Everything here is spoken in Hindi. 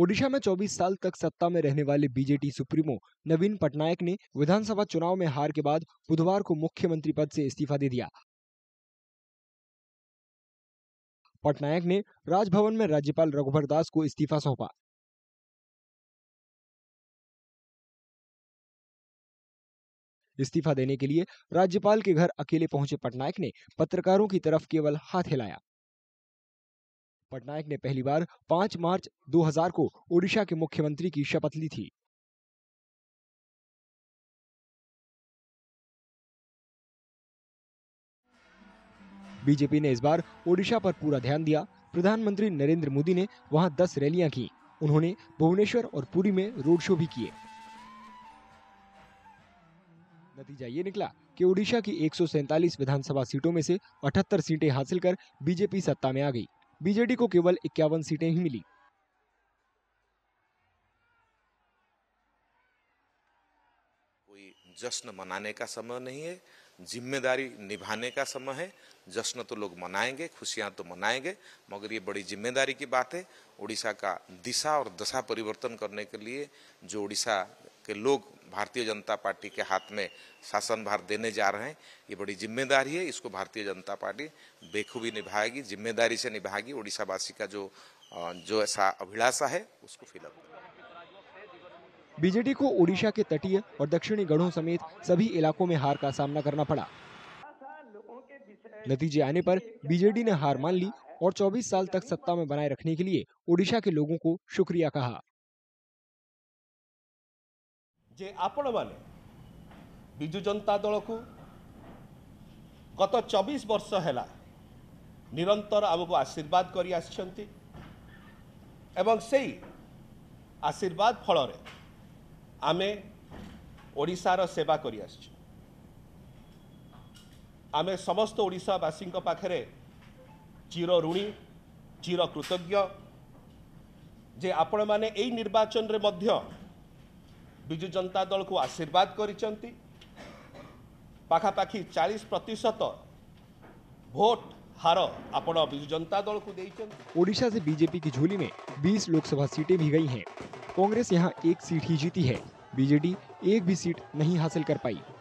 ओडिशा में 24 साल तक सत्ता में रहने वाले बीजेपी सुप्रीमो नवीन पटनायक ने विधानसभा चुनाव में हार के बाद बुधवार को मुख्यमंत्री पद से इस्तीफा दे दिया पटनायक ने राजभवन में राज्यपाल रघुवर दास को इस्तीफा सौंपा इस्तीफा देने के लिए राज्यपाल के घर अकेले पहुंचे पटनायक ने पत्रकारों की तरफ केवल हाथ हिलाया पटनायक ने पहली बार 5 मार्च 2000 को ओडिशा के मुख्यमंत्री की शपथ ली थी बीजेपी ने इस बार ओडिशा पर पूरा ध्यान दिया प्रधानमंत्री नरेंद्र मोदी ने वहां 10 रैलियां की उन्होंने भुवनेश्वर और पुरी में रोड शो भी किए नतीजा ये निकला कि ओडिशा की एक विधानसभा सीटों में से 78 सीटें हासिल कर बीजेपी सत्ता में आ गई बीजेडी को केवल इक्यावन सीटें ही मिली कोई जश्न मनाने का समय नहीं है जिम्मेदारी निभाने का समय है जश्न तो लोग मनाएंगे खुशियां तो मनाएंगे मगर ये बड़ी जिम्मेदारी की बात है उड़ीसा का दिशा और दशा परिवर्तन करने के लिए जो उड़ीसा के लोग भारतीय जनता पार्टी के हाथ में शासन भार देने जा रहे हैं ये बड़ी जिम्मेदारी है इसको भारतीय जनता पार्टी बेखूबी निभाएगी जिम्मेदारी से निभाएगी उड़ीसा वासी का जो जो ऐसा अभिलाषा है उसको फिलअप बीजेडी को ओडिशा के तटीय और दक्षिणी गढ़ों समेत सभी इलाकों में हार का सामना करना पड़ा नतीजे आने पर बीजेडी ने हार मान ली और 24 साल तक सत्ता में बनाए रखने के लिए ओडिशा के लोगों को शुक्रिया कहा ଯେ ଆପଣମାନେ ବିଜୁ ଜନତା ଦଳକୁ ଗତ ଚବିଶ ବର୍ଷ ହେଲା ନିରନ୍ତର ଆମକୁ ଆଶୀର୍ବାଦ କରି ଆସିଛନ୍ତି ଏବଂ ସେଇ ଆଶୀର୍ବାଦ ଫଳରେ ଆମେ ଓଡ଼ିଶାର ସେବା କରି ଆସିଛୁ ଆମେ ସମସ୍ତ ଓଡ଼ିଶାବାସୀଙ୍କ ପାଖରେ ଚିର ଋଣୀ ଚିର କୃତଜ୍ଞ ଯେ ଆପଣମାନେ ଏଇ ନିର୍ବାଚନରେ ମଧ୍ୟ विजु जनता दल को आशीर्वाद ପାଖାପାଖି चालीस प्रतिशत भोट हार आपड़ विजु जनता दल को ओडिशा से बीजेपी की झोली में 20 लोकसभा सीटें भी गई हैं कांग्रेस यहां एक सीट ही जीती है बीजेडी एक भी सीट नहीं हासिल कर पाई